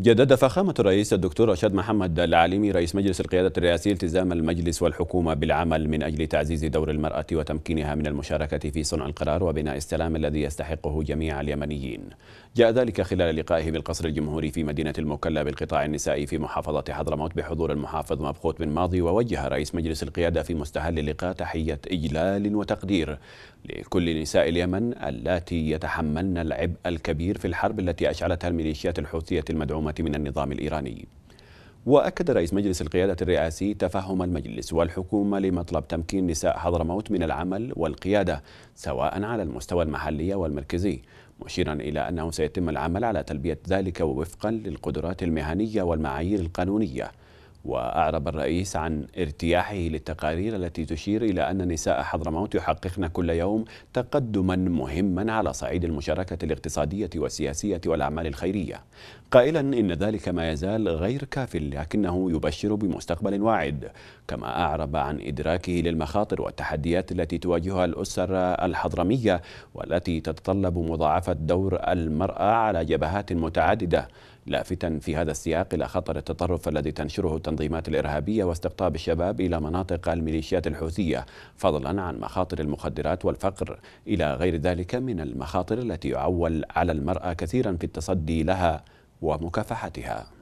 جدد فخامة الرئيس الدكتور رشاد محمد العليمي رئيس مجلس القيادة الرئاسي التزام المجلس والحكومة بالعمل من أجل تعزيز دور المرأة وتمكينها من المشاركة في صنع القرار وبناء السلام الذي يستحقه جميع اليمنيين جاء ذلك خلال لقائه بالقصر الجمهوري في مدينة المكلا بالقطاع النسائي في محافظة حضرموت بحضور المحافظ مبخوت بن ماضي ووجه رئيس مجلس القيادة في مستهل اللقاء تحية إجلال وتقدير لكل نساء اليمن اللاتي يتحملن العبء الكبير في الحرب التي أشعلتها الميليشيات الحوثية المدعومة المقاومة من النظام الإيراني وأكد رئيس مجلس القيادة الرئاسي تفهم المجلس والحكومة لمطلب تمكين نساء حضرموت من العمل والقيادة سواء على المستوى المحلي والمركزي مشيرا إلى أنه سيتم العمل على تلبية ذلك وفقا للقدرات المهنية والمعايير القانونية وأعرب الرئيس عن ارتياحه للتقارير التي تشير إلى أن نساء حضرموت يحققن كل يوم تقدما مهما على صعيد المشاركة الاقتصادية والسياسية والأعمال الخيرية قائلا إن ذلك ما يزال غير كاف لكنه يبشر بمستقبل واعد كما أعرب عن إدراكه للمخاطر والتحديات التي تواجهها الأسر الحضرمية والتي تتطلب مضاعفة دور المرأة على جبهات متعددة لافتا في هذا السياق إلى خطر التطرف الذي تنشره التنظيمات الإرهابية واستقطاب الشباب إلى مناطق الميليشيات الحوثية فضلا عن مخاطر المخدرات والفقر إلى غير ذلك من المخاطر التي يعول على المرأة كثيرا في التصدي لها ومكافحتها